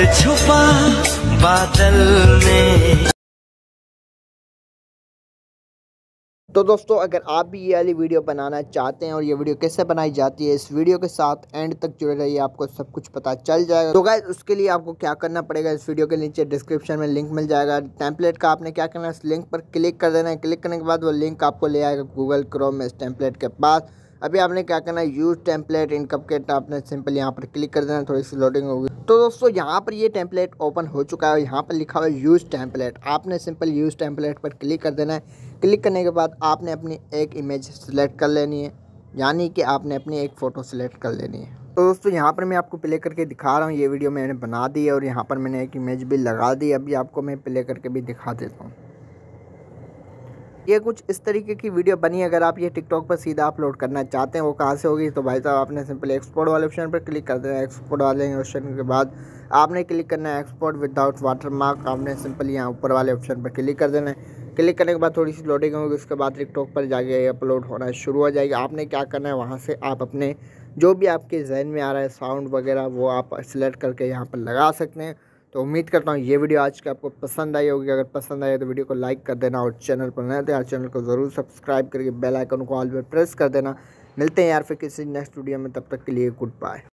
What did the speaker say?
छुपा बादल में तो दोस्तों अगर आप भी ये वाली वीडियो बनाना चाहते हैं और ये वीडियो कैसे बनाई जाती है इस वीडियो के साथ एंड तक जुड़े रहिए आपको सब कुछ पता चल जाएगा तो गाइज उसके लिए आपको क्या करना पड़ेगा इस वीडियो के नीचे डिस्क्रिप्शन में लिंक मिल जाएगा टेम्पलेट का आपने क्या करना है इस लिंक पर क्लिक कर देना है क्लिक करने के बाद वो लिंक आपको ले आएगा गूगल क्रोम में इस टेम्पलेट के पास अभी आपने क्या करना है यूज़ टेम्पलेट इन कपकेट आपने सिंपल यहाँ पर क्लिक कर देना थोड़ी सी लोडिंग होगी तो दोस्तों यहाँ पर ये टेम्पलेट ओपन हो चुका है यहाँ पर लिखा हुआ है यूज़ टेम्पलेट आपने सिंपल यूज़ टेम्पलेट पर क्लिक कर देना है क्लिक करने के बाद आपने अपनी एक इमेज सेलेक्ट कर लेनी है यानी कि आपने अपनी एक फ़ोटो सेलेक्ट कर लेनी है तो दोस्तों यहाँ पर मैं आपको प्ले करके दिखा रहा हूँ ये वीडियो मैंने बना दी है और यहाँ पर मैंने एक इमेज भी लगा दी अभी आपको मैं प्ले करके भी दिखा देता हूँ ये कुछ इस तरीके की वीडियो बनी अगर आप ये टिकटॉक पर सीधा अपलोड करना चाहते हैं वो कहाँ से होगी तो भाई साहब आपने सिंपल एक्सपोर्ट वाले ऑप्शन पर क्लिक कर देना है एक्सपोर्ट वाले ऑप्शन के बाद आपने क्लिक करना है एक्सपोर्ट विदाउट वाटर मार्क आपने सिंपल यहाँ ऊपर वाले ऑप्शन पर क्लिक कर देना है क्लिक करने के बाद थोड़ी सी लोडिंग होगी उसके बाद टिकटॉक पर जाके अपलोड होना शुरू हो जाएगी आपने क्या करना है वहाँ से आप अपने जो भी आपके जहन में आ रहा है साउंड वगैरह वो आप सेलेक्ट करके यहाँ पर लगा सकते हैं तो उम्मीद करता हूँ ये वीडियो आज की आपको पसंद आई होगी अगर पसंद आए तो वीडियो को लाइक कर देना और चैनल पर नए थे तो यार चैनल को ज़रूर सब्सक्राइब करके बेल आइकन को ऑल पर प्रेस कर देना मिलते हैं यार फिर किसी नेक्स्ट वीडियो में तब तक के लिए गुड बाय